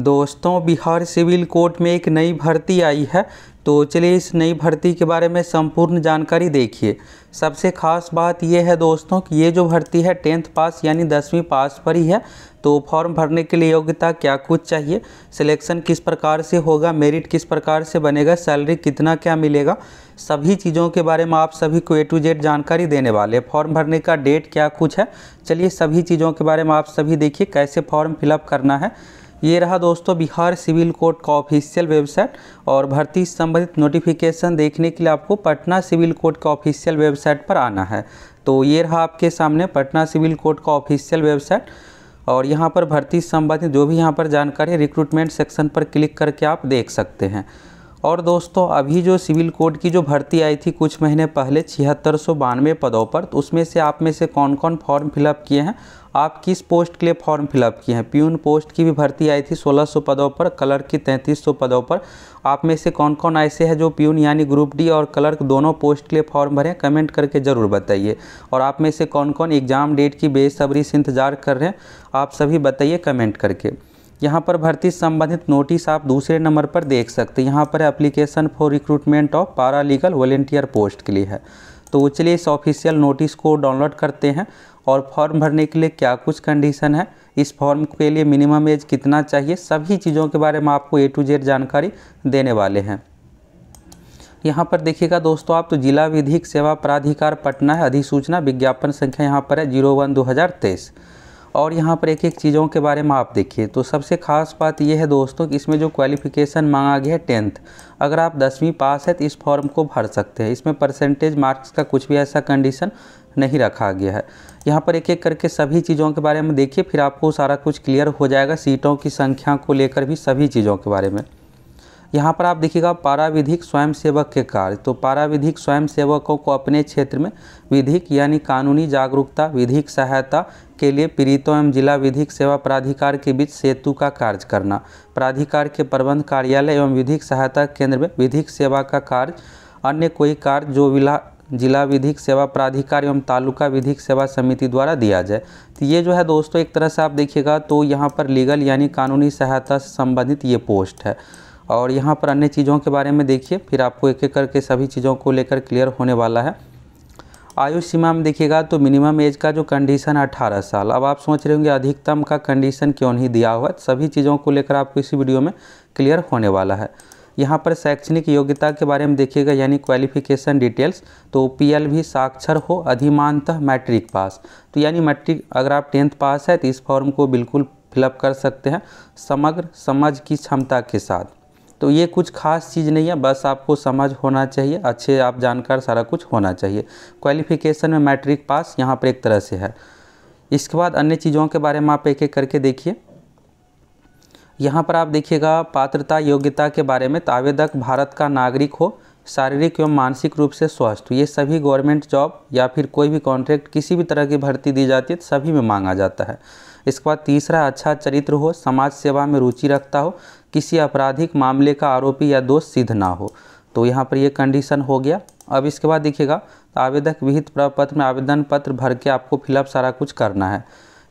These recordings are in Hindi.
दोस्तों बिहार सिविल कोर्ट में एक नई भर्ती आई है तो चलिए इस नई भर्ती के बारे में संपूर्ण जानकारी देखिए सबसे खास बात यह है दोस्तों कि ये जो भर्ती है टेंथ पास यानी दसवीं पास पर ही है तो फॉर्म भरने के लिए योग्यता क्या कुछ चाहिए सिलेक्शन किस प्रकार से होगा मेरिट किस प्रकार से बनेगा सैलरी कितना क्या मिलेगा सभी चीज़ों के बारे में आप सभी को ए टू जेड जानकारी देने वाले फॉर्म भरने का डेट क्या कुछ है चलिए सभी चीज़ों के बारे में आप सभी देखिए कैसे फॉर्म फिलअप करना है ये रहा दोस्तों बिहार सिविल कोड का ऑफिशियल वेबसाइट और भर्ती संबंधित नोटिफिकेशन देखने के लिए आपको पटना सिविल कोर्ट का ऑफिशियल वेबसाइट पर आना है तो ये रहा आपके सामने पटना सिविल कोर्ट का ऑफिशियल वेबसाइट और यहाँ पर भर्ती संबंधित जो भी यहाँ पर जानकारी रिक्रूटमेंट सेक्शन पर क्लिक करके आप देख सकते हैं और दोस्तों अभी जो सिविल कोड की जो भर्ती आई थी कुछ महीने पहले छिहत्तर सौ बानवे पदों पर तो उसमें से आप में से कौन कौन फॉर्म फिलअप किए हैं आप किस पोस्ट के लिए फॉर्म फिलअप किए हैं प्यून पोस्ट की भी भर्ती आई थी 1600 पदों पर क्लर्क की 3300 पदों पर आप में से कौन कौन ऐसे हैं जो प्यून यानी ग्रुप डी और क्लर्क दोनों पोस्ट के लिए फॉर्म भरें कमेंट करके ज़रूर बताइए और आप में से कौन कौन एग्ज़ाम डेट की बेसब्री से इंतज़ार कर रहे हैं आप सभी बताइए कमेंट करके यहाँ पर भर्ती संबंधित नोटिस आप दूसरे नंबर पर देख सकते हैं यहाँ पर application for recruitment of paralegal volunteer post के लिए है तो चलिए इस ऑफिशियल नोटिस को डाउनलोड करते हैं और फॉर्म भरने के लिए क्या कुछ कंडीशन है इस फॉर्म के लिए मिनिमम एज कितना चाहिए सभी चीज़ों के बारे में आपको ए टू जेड जानकारी देने वाले हैं यहाँ पर देखिएगा दोस्तों आप तो जिला विधिक सेवा प्राधिकार पटना है अधिसूचना विज्ञापन संख्या यहाँ पर है जीरो वन दो हज़ार तेईस और यहाँ पर एक एक चीज़ों के बारे में आप देखिए तो सबसे खास बात यह है दोस्तों कि इसमें जो क्वालिफिकेशन मांगा गया है टेंथ अगर आप दसवीं पास है तो इस फॉर्म को भर सकते हैं इसमें परसेंटेज मार्क्स का कुछ भी ऐसा कंडीशन नहीं रखा गया है यहाँ पर एक एक करके सभी चीज़ों के बारे में देखिए फिर आपको सारा कुछ क्लियर हो जाएगा सीटों की संख्या को लेकर भी सभी चीज़ों के बारे में यहाँ पर आप देखिएगा पारा विधिक स्वयंसेवक के कार्य तो पारा विधिक स्वयंसेवकों को अपने क्षेत्र में विधिक यानी कानूनी जागरूकता विधिक सहायता के लिए पीड़ितों एवं जिला विधिक सेवा प्राधिकार के बीच सेतु का कार्य करना प्राधिकार के प्रबंध कार्यालय एवं विधिक सहायता केंद्र में विधिक सेवा का कार्य अन्य कोई कार्य जो विला जिला विधिक सेवा प्राधिकार एवं तालुका विधिक सेवा समिति द्वारा दिया जाए तो ये जो है दोस्तों एक तरह से आप देखिएगा तो यहाँ पर लीगल यानी कानूनी सहायता से संबंधित ये पोस्ट है और यहाँ पर अन्य चीज़ों के बारे में देखिए फिर आपको एक एक करके सभी चीज़ों को लेकर क्लियर होने वाला है आयु सीमा में देखिएगा तो मिनिमम एज का जो कंडीशन है अठारह साल अब आप सोच रहे होंगे अधिकतम का कंडीशन क्यों नहीं दिया हुआ सभी चीज़ों को लेकर आपको इसी वीडियो में क्लियर होने वाला है यहाँ पर शैक्षणिक योग्यता के बारे में देखिएगा यानी क्वालिफिकेशन डिटेल्स तो पीएल भी साक्षर हो अधिमानतः मैट्रिक पास तो यानी मैट्रिक अगर आप टेंथ पास है तो इस फॉर्म को बिल्कुल फिलअप कर सकते हैं समग्र समझ की क्षमता के साथ तो ये कुछ खास चीज़ नहीं है बस आपको समझ होना चाहिए अच्छे आप जानकार सारा कुछ होना चाहिए क्वालिफिकेशन में मैट्रिक पास यहाँ पर एक तरह से है इसके बाद अन्य चीज़ों के बारे में आप एक एक करके देखिए यहाँ पर आप देखिएगा पात्रता योग्यता के बारे में आवेदक भारत का नागरिक हो शारीरिक एवं मानसिक रूप से स्वस्थ ये सभी गवर्नमेंट जॉब या फिर कोई भी कॉन्ट्रैक्ट किसी भी तरह की भर्ती दी जाती है तो सभी में मांगा जाता है इसके बाद तीसरा अच्छा चरित्र हो समाज सेवा में रुचि रखता हो किसी आपराधिक मामले का आरोपी या दोष सिद्ध ना हो तो यहाँ पर ये कंडीशन हो गया अब इसके बाद देखिएगा तो आवेदक विहित प्रपत्र में आवेदन पत्र भर के आपको फिलअप सारा कुछ करना है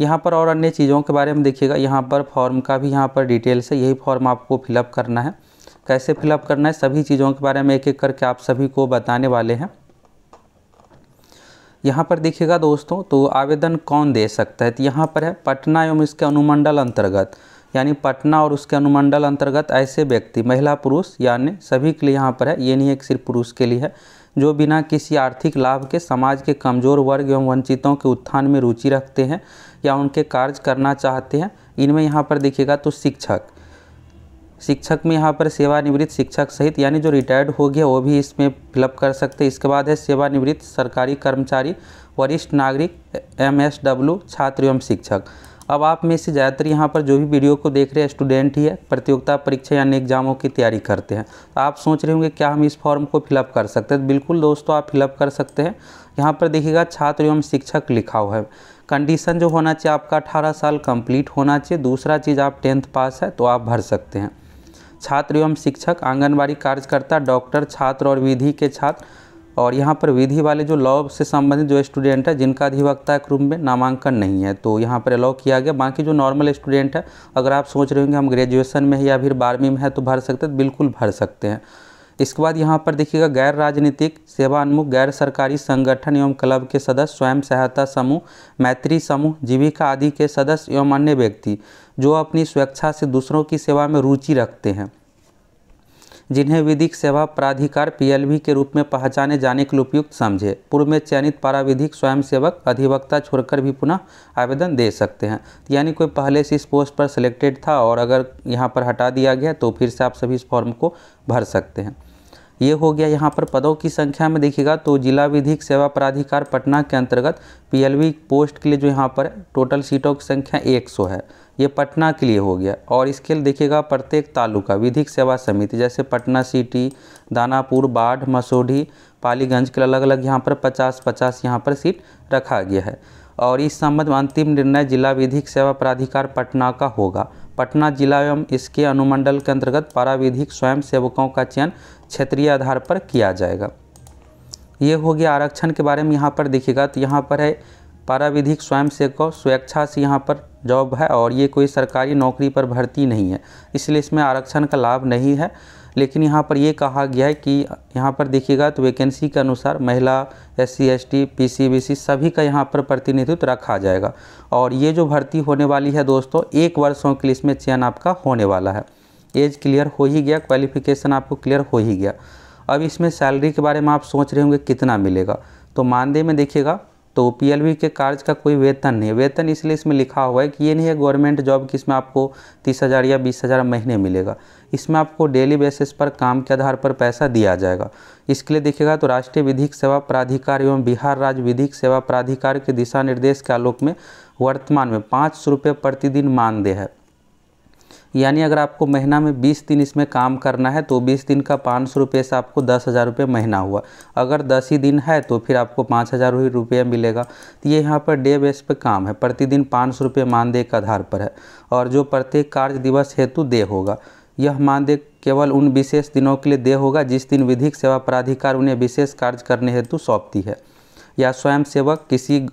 यहाँ पर और अन्य चीज़ों के बारे में देखिएगा यहाँ पर फॉर्म का भी यहाँ पर डिटेल से यही फॉर्म आपको फिलअप करना है कैसे फिलअप करना है सभी चीज़ों के बारे में एक एक करके आप सभी को बताने वाले हैं यहाँ पर देखिएगा दोस्तों तो आवेदन कौन दे सकता है तो यहाँ पर है पटना एवं इसके अनुमंडल अंतर्गत यानी पटना और उसके अनुमंडल अंतर्गत ऐसे व्यक्ति महिला पुरुष यानी सभी के लिए यहाँ पर है ये नहीं एक सिर्फ पुरुष के लिए है जो बिना किसी आर्थिक लाभ के समाज के कमजोर वर्ग एवं वंचितों के उत्थान में रुचि रखते हैं या उनके कार्य करना चाहते हैं इनमें यहाँ पर देखिएगा तो शिक्षक शिक्षक में यहाँ पर सेवानिवृत्त शिक्षक सहित यानी जो रिटायर्ड हो गया वो भी इसमें फिलअप कर सकते हैं इसके बाद है सेवानिवृत्त सरकारी कर्मचारी वरिष्ठ नागरिक एम छात्र एवं शिक्षक अब आप में से ज़्यादातर यहाँ पर जो भी वीडियो को देख रहे हैं स्टूडेंट ही है प्रतियोगिता परीक्षा यानी एग्जामों की तैयारी करते हैं तो आप सोच रहे होंगे क्या हम इस फॉर्म को फिलअप कर सकते हैं बिल्कुल दोस्तों आप फिलअप कर सकते हैं यहाँ पर देखिएगा छात्र एवं शिक्षक लिखा हुआ है कंडीशन जो होना चाहिए आपका अठारह साल कम्प्लीट होना चाहिए दूसरा चीज़ आप टेंथ पास है तो आप भर सकते हैं छात्र एवं शिक्षक आंगनबाड़ी कार्यकर्ता डॉक्टर छात्र और विधि के छात्र और यहाँ पर विधि वाले जो लॉ से संबंधित जो स्टूडेंट है जिनका अधिवक्ता रूप में नामांकन नहीं है तो यहाँ पर अलाउ किया गया बाकी जो नॉर्मल स्टूडेंट है अगर आप सोच रहे होंगे हम ग्रेजुएसन में है या फिर बारहवीं में है तो भर सकते हैं बिल्कुल भर सकते हैं इसके बाद यहाँ पर देखिएगा गैर राजनीतिक सेवान्मुख गैर सरकारी संगठन एवं क्लब के सदस्य स्वयं सहायता समूह मैत्री समूह जीविका आदि के सदस्य एवं अन्य व्यक्ति जो अपनी स्वेच्छा से दूसरों की सेवा में रुचि रखते हैं जिन्हें विधिक सेवा प्राधिकार पीएलवी के रूप में पहचाने जाने के लिए उपयुक्त समझे पूर्व में चयनित पाराविधिक स्वयंसेवक अधिवक्ता छोड़कर भी पुनः आवेदन दे सकते हैं यानी कोई पहले से इस पोस्ट पर सिलेक्टेड था और अगर यहाँ पर हटा दिया गया तो फिर से आप सभी इस फॉर्म को भर सकते हैं ये हो गया यहाँ पर पदों की संख्या में देखिएगा तो जिला विधिक सेवा प्राधिकार पटना के अंतर्गत पीएलवी पोस्ट के लिए जो यहाँ पर टोटल सीटों की संख्या 100 है ये पटना के लिए हो गया और इसके लिए देखिएगा प्रत्येक तालुका विधिक सेवा समिति जैसे पटना सिटी दानापुर बाढ़ मसोढ़ी पालीगंज के अलग अलग यहाँ पर पचास पचास यहाँ पर सीट रखा गया है और इस संबंध में अंतिम निर्णय जिला विधिक सेवा प्राधिकार पटना का होगा पटना जिला एवं इसके अनुमंडल के अंतर्गत विधिक स्वयं सेवकों का चयन क्षेत्रीय आधार पर किया जाएगा ये हो गया आरक्षण के बारे में यहाँ पर देखिएगा तो यहाँ पर है पाराविधिक स्वयं सेवक स्वेच्छा से यहाँ पर जॉब है और ये कोई सरकारी नौकरी पर भर्ती नहीं है इसलिए इसमें आरक्षण का लाभ नहीं है लेकिन यहाँ पर ये कहा गया है कि यहाँ पर देखिएगा तो वैकेंसी के अनुसार महिला S C S T P C B C सभी का यहाँ पर प्रतिनिधित्व रखा जाएगा और ये जो भर्ती होने वाली है दोस्तों एक वर्षों के लिए इसमें चयन आपका होने वाला है एज क्लियर हो ही गया क्वालिफिकेशन आपको क्लियर हो ही गया अब इसमें सैलरी के बारे में आप सोच रहे होंगे कितना मिलेगा तो मानदेय में देखिएगा तो पीएलबी के कार्य का कोई वेतन नहीं है वेतन इसलिए इसमें लिखा हुआ है कि ये नहीं है गवर्नमेंट जॉब कि इसमें आपको तीस हज़ार या बीस हज़ार महीने मिलेगा इसमें आपको डेली बेसिस पर काम के आधार पर पैसा दिया जाएगा इसके लिए देखिएगा तो राष्ट्रीय विधिक सेवा प्राधिकार एवं बिहार राज्य विधिक सेवा प्राधिकार के दिशा निर्देश के आलोक में वर्तमान में पाँच सौ रुपये प्रतिदिन मानदेय है यानी अगर आपको महीना में बीस दिन इसमें काम करना है तो बीस दिन का पाँच सौ रुपये से आपको दस हज़ार रुपये महीना हुआ अगर दस ही दिन है तो फिर आपको पाँच हज़ार ही रुपया मिलेगा तो ये यहाँ पर डे बेस पे काम है प्रतिदिन पाँच सौ रुपये मानदेय के आधार पर है और जो प्रत्येक कार्य दिवस हेतु दे होगा यह मानदेय केवल उन विशेष दिनों के लिए दे होगा जिस दिन विधिक सेवा प्राधिकार उन्हें विशेष कार्य करने हेतु सौंपती है या स्वयं किसी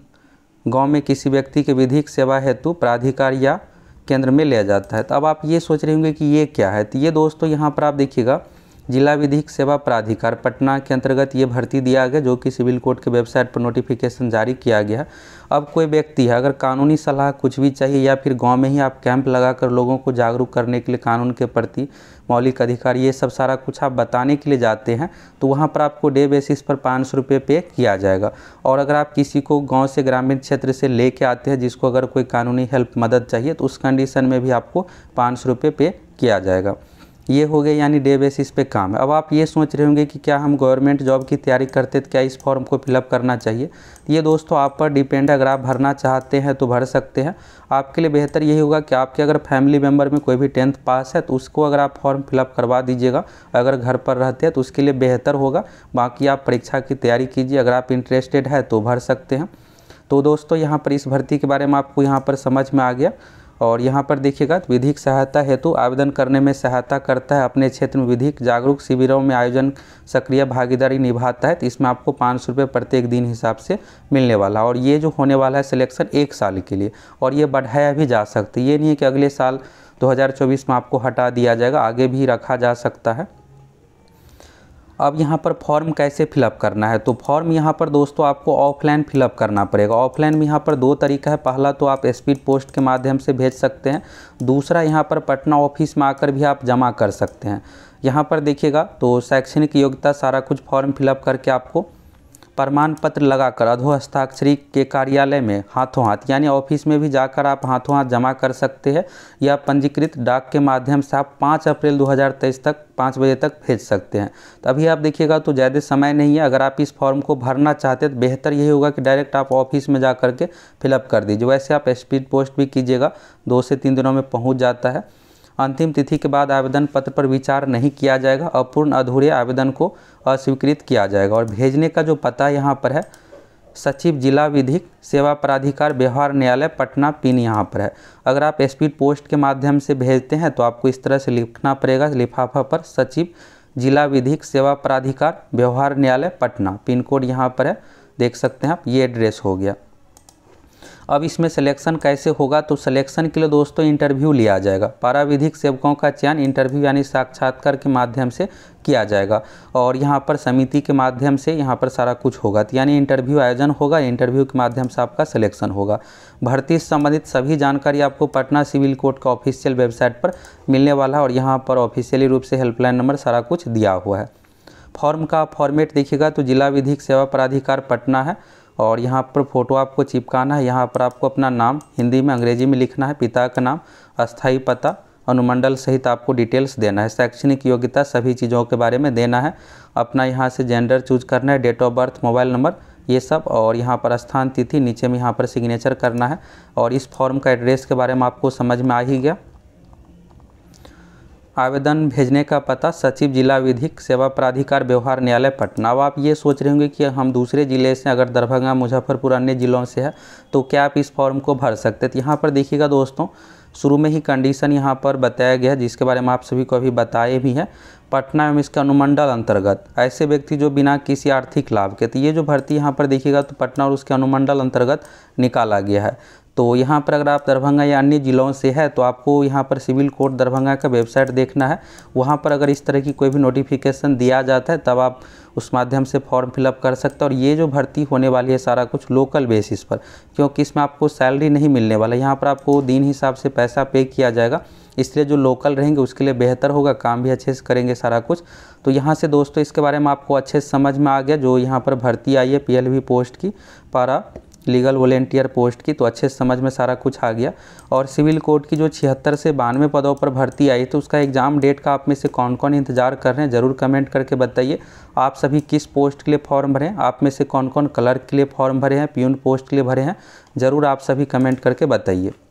गाँव में किसी व्यक्ति के विधिक सेवा हेतु प्राधिकार या केंद्र में लिया जाता है तो अब आप ये सोच रहे होंगे कि ये क्या है तो ये दोस्तों यहाँ पर आप देखिएगा जिला विधिक सेवा प्राधिकार पटना के अंतर्गत ये भर्ती दिया गया जो कि सिविल कोर्ट के वेबसाइट पर नोटिफिकेशन जारी किया गया अब कोई व्यक्ति है अगर कानूनी सलाह कुछ भी चाहिए या फिर गांव में ही आप कैंप लगाकर लोगों को जागरूक करने के लिए कानून के प्रति मौलिक अधिकार ये सब सारा कुछ आप बताने के लिए जाते हैं तो वहाँ पर आपको डे बेसिस पर पाँच सौ रुपये पे किया जाएगा और अगर आप किसी को गाँव से ग्रामीण क्षेत्र से ले आते हैं जिसको अगर कोई कानूनी हेल्प मदद चाहिए तो उस कंडीशन में भी आपको पाँच सौ रुपये पे किया जाएगा ये हो गए यानी डे बेसिस पे काम है अब आप ये सोच रहे होंगे कि क्या हम गवर्नमेंट जॉब की तैयारी करते तो क्या इस फॉर्म को फिलअप करना चाहिए तो ये दोस्तों आप पर डिपेंड है अगर आप भरना चाहते हैं तो भर सकते हैं आपके लिए बेहतर यही होगा कि आपके अगर फैमिली मेम्बर में कोई भी टेंथ पास है तो उसको अगर आप फॉर्म फिलअप करवा दीजिएगा अगर घर पर रहते हैं तो उसके लिए बेहतर होगा बाकी आप परीक्षा की तैयारी कीजिए अगर आप इंटरेस्टेड है तो भर सकते हैं तो दोस्तों यहाँ पर इस भर्ती के बारे में आपको यहाँ पर समझ में आ गया और यहाँ पर देखिएगा विधिक सहायता हेतु आवेदन करने में सहायता करता है अपने क्षेत्र में विधिक जागरूक शिविरों में आयोजन सक्रिय भागीदारी निभाता है तो इसमें आपको पाँच सौ रुपये प्रत्येक दिन हिसाब से मिलने वाला और ये जो होने वाला है सिलेक्शन एक साल के लिए और ये बढ़ाया भी जा सकता है ये नहीं है कि अगले साल दो में आपको हटा दिया जाएगा आगे भी रखा जा सकता है अब यहाँ पर फॉर्म कैसे फिलअप करना है तो फॉर्म यहाँ पर दोस्तों आपको ऑफलाइन फिलअप करना पड़ेगा ऑफलाइन में यहाँ पर दो तरीका है पहला तो आप स्पीड पोस्ट के माध्यम से भेज सकते हैं दूसरा यहाँ पर पटना ऑफिस में आकर भी आप जमा कर सकते हैं यहाँ पर देखिएगा तो शैक्षणिक योग्यता सारा कुछ फॉर्म फिलअप करके आपको प्रमाण पत्र लगाकर अधोहस्ताक्षरी के कार्यालय में हाथों हाथ यानी ऑफिस में भी जाकर आप हाथों हाथ जमा कर सकते हैं या पंजीकृत डाक के माध्यम से आप पाँच अप्रैल 2023 तक पाँच बजे तक भेज सकते हैं तो अभी आप देखिएगा तो ज़्यादा समय नहीं है अगर आप इस फॉर्म को भरना चाहते हैं तो बेहतर यही होगा कि डायरेक्ट आप ऑफिस में जा कर के फिलअप कर दीजिए वैसे आप स्पीड पोस्ट भी कीजिएगा दो से तीन दिनों में पहुँच जाता है अंतिम तिथि के बाद आवेदन पत्र पर विचार नहीं किया जाएगा अपूर्ण अधूरे आवेदन को अस्वीकृत किया जाएगा और भेजने का जो पता यहाँ पर है सचिव जिला विधिक सेवा प्राधिकार व्यवहार न्यायालय पटना पिन यहाँ पर है अगर आप स्पीड पोस्ट के माध्यम से भेजते हैं तो आपको इस तरह से लिखना पड़ेगा लिफाफा पर सचिव जिला विधिक सेवा प्राधिकार व्यवहार न्यायालय पटना पिन कोड यहाँ पर है देख सकते हैं आप ये एड्रेस हो गया अब इसमें सिलेक्शन कैसे होगा तो सिलेक्शन के लिए दोस्तों इंटरव्यू लिया जाएगा पाराविधिक सेवकों का चयन इंटरव्यू यानी साक्षात्कार के माध्यम से किया जाएगा और यहाँ पर समिति के माध्यम से यहाँ पर सारा कुछ होगा तो यानी इंटरव्यू आयोजन होगा इंटरव्यू के माध्यम से आपका सिलेक्शन होगा भर्ती से संबंधित सभी जानकारी आपको पटना सिविल कोर्ट का ऑफिशियल वेबसाइट पर मिलने वाला है और यहाँ पर ऑफिशियली रूप से हेल्पलाइन नंबर सारा कुछ दिया हुआ है फॉर्म का फॉर्मेट देखिएगा तो जिला विधिक सेवा प्राधिकार पटना है और यहाँ पर फ़ोटो आपको चिपकाना है यहाँ पर आपको अपना नाम हिंदी में अंग्रेजी में लिखना है पिता का नाम अस्थाई पता अनुमंडल सहित आपको डिटेल्स देना है शैक्षणिक योग्यता सभी चीज़ों के बारे में देना है अपना यहाँ से जेंडर चूज करना है date of birth mobile number ये सब और यहाँ पर स्थान तिथि नीचे में यहाँ पर सिग्नेचर करना है और इस फॉर्म का एड्रेस के बारे में आपको समझ में आ ही गया आवेदन भेजने का पता सचिव जिला विधिक सेवा प्राधिकार व्यवहार न्यायालय पटना अब आप ये सोच रहे होंगे कि हम दूसरे ज़िले से अगर दरभंगा मुजफ्फरपुर अन्य ज़िलों से है तो क्या आप इस फॉर्म को भर सकते तो यहाँ पर देखिएगा दोस्तों शुरू में ही कंडीशन यहाँ पर बताया गया है जिसके बारे में आप सभी को अभी बताए भी हैं पटना एवं इसके अनुमंडल अंतर्गत ऐसे व्यक्ति जो बिना किसी आर्थिक लाभ के तो ये जो भर्ती यहाँ पर देखिएगा तो पटना और उसके अनुमंडल अंतर्गत निकाला गया है तो यहाँ पर अगर आप दरभंगा या अन्य ज़िलों से है तो आपको यहाँ पर सिविल कोर्ट दरभंगा का वेबसाइट देखना है वहाँ पर अगर इस तरह की कोई भी नोटिफिकेशन दिया जाता है तब आप उस माध्यम से फॉर्म फिलअप कर सकते हैं और ये जो भर्ती होने वाली है सारा कुछ लोकल बेसिस पर क्योंकि इसमें आपको सैलरी नहीं मिलने वाला यहाँ पर आपको दिन हिसाब से पैसा पे किया जाएगा इसलिए जो लोकल रहेंगे उसके लिए बेहतर होगा काम भी अच्छे से करेंगे सारा कुछ तो यहाँ से दोस्तों इसके बारे में आपको अच्छे से समझ में आ गया जो यहाँ पर भर्ती आई है पी पोस्ट की पारा लीगल वॉलेंटियर पोस्ट की तो अच्छे से समझ में सारा कुछ आ गया और सिविल कोर्ट की जो छिहत्तर से बानवे पदों पर भर्ती आई तो उसका एग्ज़ाम डेट का आप में से कौन कौन इंतजार कर रहे हैं ज़रूर कमेंट करके बताइए आप सभी किस पोस्ट के लिए फॉर्म भरें आप में से कौन कौन क्लर्क के लिए फॉर्म भरे हैं प्यून पोस्ट के लिए भरे हैं ज़रूर आप सभी कमेंट करके बताइए